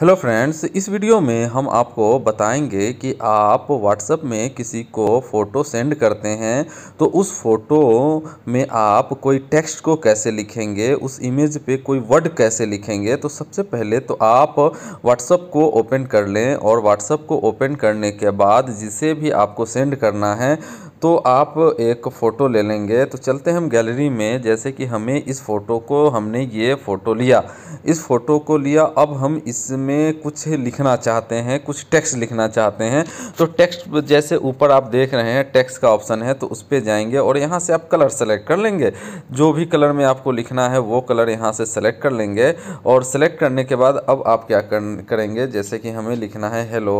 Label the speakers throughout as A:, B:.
A: hello friends इस video में हम आपको बताएंगे कि आप व्हाट्सएप में किसी को फ़ोटो सेंड करते हैं तो उस फ़ोटो में आप कोई टेक्स्ट को कैसे लिखेंगे उस इमेज पे कोई वर्ड कैसे लिखेंगे तो सबसे पहले तो आप व्हाट्सएप को ओपन कर लें और व्हाट्सएप को ओपन करने के बाद जिसे भी आपको सेंड करना है तो आप एक फ़ोटो ले लेंगे तो चलते हम गैलरी में जैसे कि हमें इस फ़ोटो को हमने ये फ़ोटो लिया इस फ़ोटो को लिया अब हम इसमें कुछ लिखना चाहते हैं कुछ टेक्स्ट लिखना चाहते हैं तो टेक्स्ट जैसे ऊपर आप देख रहे हैं टेक्स्ट का ऑप्शन है तो उस पर जाएंगे और यहाँ से आप कलर सेलेक्ट कर लेंगे जो भी कलर में आपको लिखना है वो कलर यहाँ से सेलेक्ट कर लेंगे और सेलेक्ट करने के बाद अब आप क्या करेंगे जैसे कि हमें लिखना है हेलो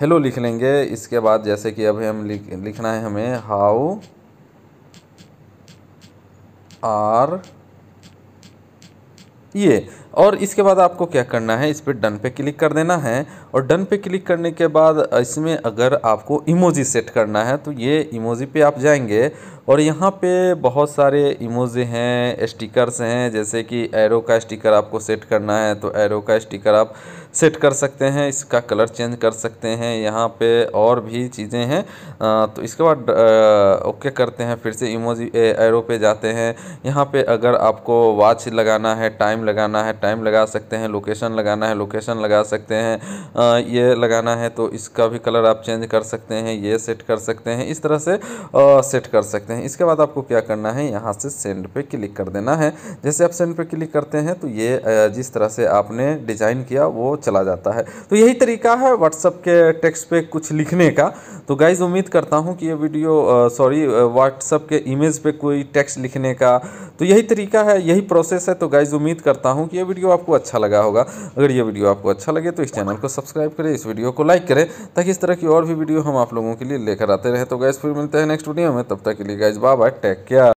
A: हेलो लिख लेंगे इसके बाद जैसे कि अभी हम लिख लिखना है हमें हाउ आर ये और इसके बाद आपको क्या करना है इस पर डन पे क्लिक कर देना है और डन पे क्लिक करने के बाद इसमें अगर आपको इमोजी सेट करना है तो ये इमोजी पे आप जाएंगे और यहाँ पे बहुत सारे इमोजी हैं स्टिकर्स हैं जैसे कि एरो का स्टिकर आपको सेट करना है तो एरो का स्टिकर आप सेट कर सकते हैं इसका कलर चेंज कर सकते हैं यहाँ पे और भी चीज़ें हैं तो इसके बाद ओके करते हैं फिर से इमोजी एरो पे जाते हैं यहाँ पे अगर आपको वॉच लगाना है टाइम लगाना है टाइम लगा सकते हैं लोकेशन लगाना है लोकेशन लगा सकते हैं ये लगाना है तो इसका भी कलर आप चेंज कर सकते हैं ये सेट कर सकते हैं इस तरह से सेट कर सकते हैं इसके बाद आपको क्या करना है यहाँ से सेंड पर क्लिक कर देना है जैसे आप सेंड पर क्लिक करते हैं तो ये जिस तरह से आपने डिज़ाइन किया वो चला जाता है तो यही तरीका है व्हाट्सअप के टेक्स्ट पे कुछ लिखने का तो गाइज उम्मीद करता हूँ कि ये वीडियो सॉरी व्हाट्सअप के इमेज पे कोई टेक्स्ट लिखने का तो यही तरीका है यही प्रोसेस है तो गाइज उम्मीद करता हूँ कि ये वीडियो आपको अच्छा लगा होगा अगर ये वीडियो आपको अच्छा लगे तो इस चैनल को सब्सक्राइब करें इस वीडियो को लाइक करें ताकि इस तरह की और भी वीडियो हम आप लोगों के लिए लेकर आते रहे तो गाइज फिर मिलते हैं नेक्स्ट वीडियो में तब तक के लिए गाइज़ बाय टेक केयर